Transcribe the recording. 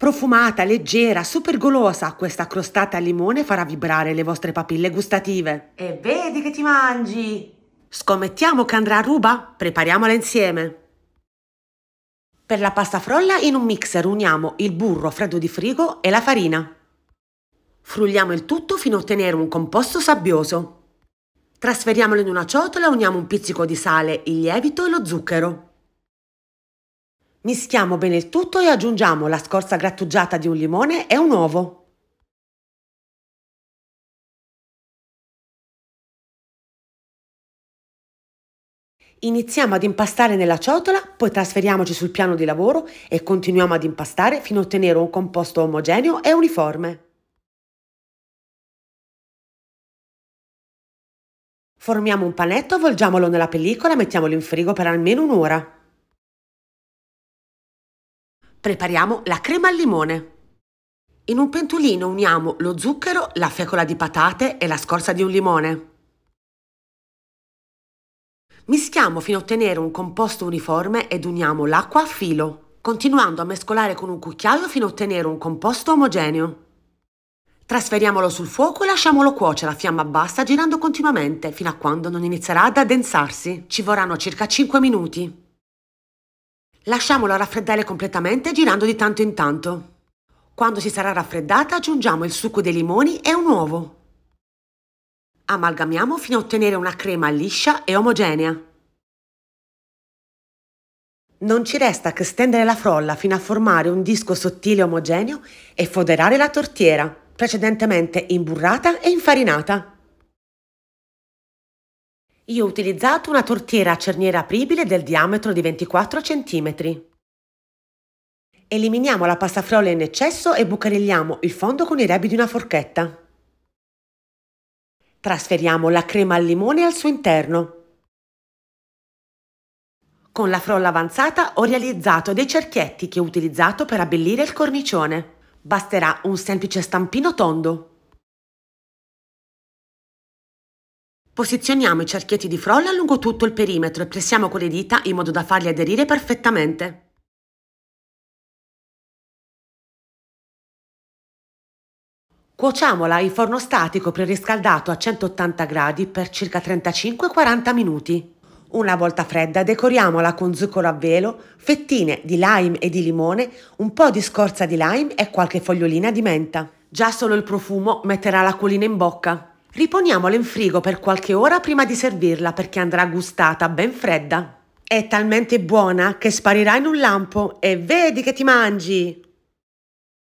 Profumata, leggera, super golosa, questa crostata al limone farà vibrare le vostre papille gustative. E vedi che ti mangi! Scommettiamo che andrà a ruba? Prepariamola insieme! Per la pasta frolla in un mixer uniamo il burro freddo di frigo e la farina. Frulliamo il tutto fino a ottenere un composto sabbioso. Trasferiamolo in una ciotola e uniamo un pizzico di sale, il lievito e lo zucchero. Mischiamo bene il tutto e aggiungiamo la scorza grattugiata di un limone e un uovo. Iniziamo ad impastare nella ciotola, poi trasferiamoci sul piano di lavoro e continuiamo ad impastare fino a ottenere un composto omogeneo e uniforme. Formiamo un panetto, avvolgiamolo nella pellicola e mettiamolo in frigo per almeno un'ora. Prepariamo la crema al limone. In un pentolino uniamo lo zucchero, la fecola di patate e la scorza di un limone. Mischiamo fino a ottenere un composto uniforme ed uniamo l'acqua a filo, continuando a mescolare con un cucchiaio fino a ottenere un composto omogeneo. Trasferiamolo sul fuoco e lasciamolo cuocere a fiamma bassa girando continuamente fino a quando non inizierà ad addensarsi. Ci vorranno circa 5 minuti. Lasciamola raffreddare completamente girando di tanto in tanto. Quando si sarà raffreddata aggiungiamo il succo dei limoni e un uovo. Amalgamiamo fino a ottenere una crema liscia e omogenea. Non ci resta che stendere la frolla fino a formare un disco sottile e omogeneo e foderare la tortiera, precedentemente imburrata e infarinata. Io ho utilizzato una tortiera a cerniera apribile del diametro di 24 cm. Eliminiamo la pasta passafrolla in eccesso e bucarigliamo il fondo con i rebi di una forchetta. Trasferiamo la crema al limone al suo interno. Con la frolla avanzata ho realizzato dei cerchietti che ho utilizzato per abbellire il cornicione. Basterà un semplice stampino tondo. Posizioniamo i cerchietti di frolla lungo tutto il perimetro e pressiamo con le dita in modo da farli aderire perfettamente. Cuociamola in forno statico preriscaldato a 180 gradi per circa 35-40 minuti. Una volta fredda decoriamola con zucchero a velo, fettine di lime e di limone, un po' di scorza di lime e qualche fogliolina di menta. Già solo il profumo metterà l'acquolina in bocca. Riponiamola in frigo per qualche ora prima di servirla perché andrà gustata ben fredda. È talmente buona che sparirà in un lampo e vedi che ti mangi!